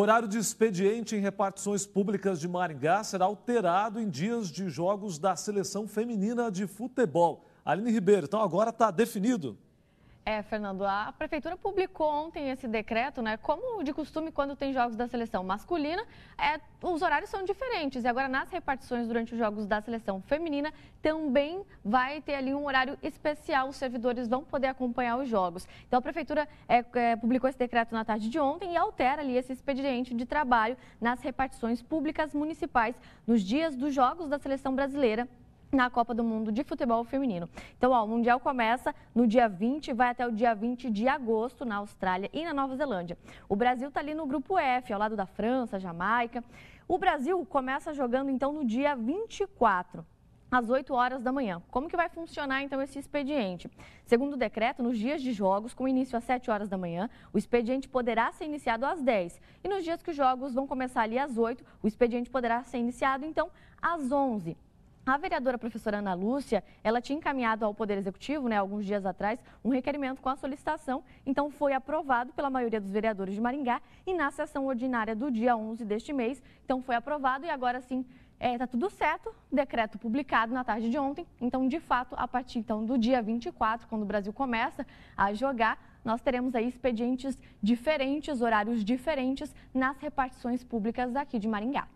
horário de expediente em repartições públicas de Maringá será alterado em dias de jogos da seleção feminina de futebol. Aline Ribeiro, então agora está definido? É, Fernando, a prefeitura publicou ontem esse decreto, né? Como de costume quando tem jogos da seleção masculina, é, os horários são diferentes. E agora nas repartições durante os jogos da seleção feminina também vai ter ali um horário especial. Os servidores vão poder acompanhar os jogos. Então a prefeitura é, é, publicou esse decreto na tarde de ontem e altera ali esse expediente de trabalho nas repartições públicas municipais nos dias dos jogos da seleção brasileira na Copa do Mundo de Futebol Feminino. Então, ó, o Mundial começa no dia 20 vai até o dia 20 de agosto na Austrália e na Nova Zelândia. O Brasil está ali no grupo F, ao lado da França, Jamaica. O Brasil começa jogando então no dia 24 às 8 horas da manhã. Como que vai funcionar então esse expediente? Segundo o decreto, nos dias de jogos com início às 7 horas da manhã, o expediente poderá ser iniciado às 10. E nos dias que os jogos vão começar ali às 8, o expediente poderá ser iniciado então às 11. A vereadora professora Ana Lúcia, ela tinha encaminhado ao Poder Executivo, né, alguns dias atrás, um requerimento com a solicitação, então foi aprovado pela maioria dos vereadores de Maringá e na sessão ordinária do dia 11 deste mês, então foi aprovado e agora sim está é, tá tudo certo, decreto publicado na tarde de ontem, então de fato a partir então, do dia 24, quando o Brasil começa a jogar, nós teremos aí expedientes diferentes, horários diferentes nas repartições públicas aqui de Maringá.